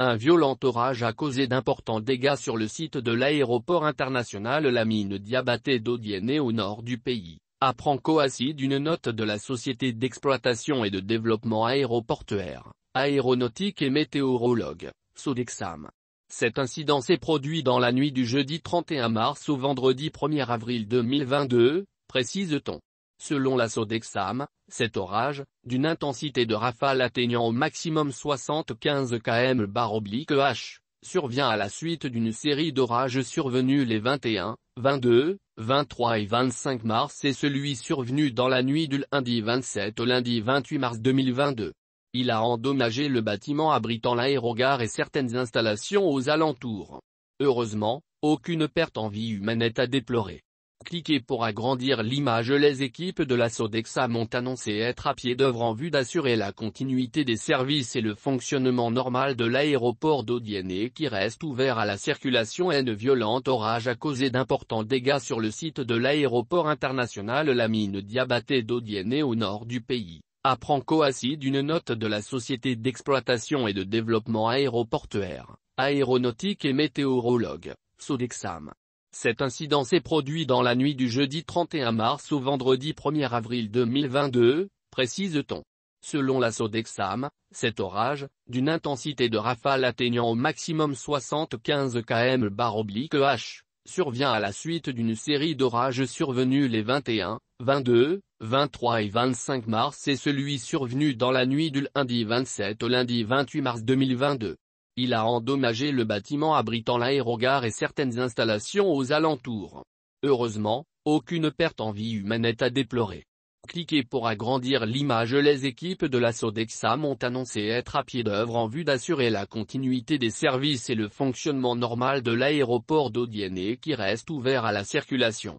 Un violent orage a causé d'importants dégâts sur le site de l'aéroport international La mine diabaté d'Odienne au nord du pays, apprend Coassi d'une note de la Société d'exploitation et de développement aéroportuaire, aéronautique et météorologue, Sodexam. Cet incident s'est produit dans la nuit du jeudi 31 mars au vendredi 1er avril 2022, précise-t-on. Selon l'assaut d'Exam, cet orage, d'une intensité de rafale atteignant au maximum 75 km/h, survient à la suite d'une série d'orages survenus les 21, 22, 23 et 25 mars et celui survenu dans la nuit du lundi 27 au lundi 28 mars 2022. Il a endommagé le bâtiment abritant l'aérogare et certaines installations aux alentours. Heureusement, aucune perte en vie humaine n'est à déplorer. Cliquez pour agrandir l'image Les équipes de la Sodexam ont annoncé être à pied d'œuvre en vue d'assurer la continuité des services et le fonctionnement normal de l'aéroport d'Audienne qui reste ouvert à la circulation et violente orage a causé d'importants dégâts sur le site de l'aéroport international La mine diabatée au nord du pays. Apprend Coassi d'une note de la Société d'exploitation et de développement aéroportuaire, aéronautique et météorologue, Sodexam. Cet incident s'est produit dans la nuit du jeudi 31 mars au vendredi 1er avril 2022, précise-t-on. Selon la Sodexam, cet orage, d'une intensité de rafale atteignant au maximum 75 km/h, survient à la suite d'une série d'orages survenus les 21, 22, 23 et 25 mars et celui survenu dans la nuit du lundi 27 au lundi 28 mars 2022. Il a endommagé le bâtiment abritant l'aérogare et certaines installations aux alentours. Heureusement, aucune perte en vie humaine n'est à déplorer. Cliquez pour agrandir l'image Les équipes de la Sodexam ont annoncé être à pied d'œuvre en vue d'assurer la continuité des services et le fonctionnement normal de l'aéroport d'Odienné qui reste ouvert à la circulation.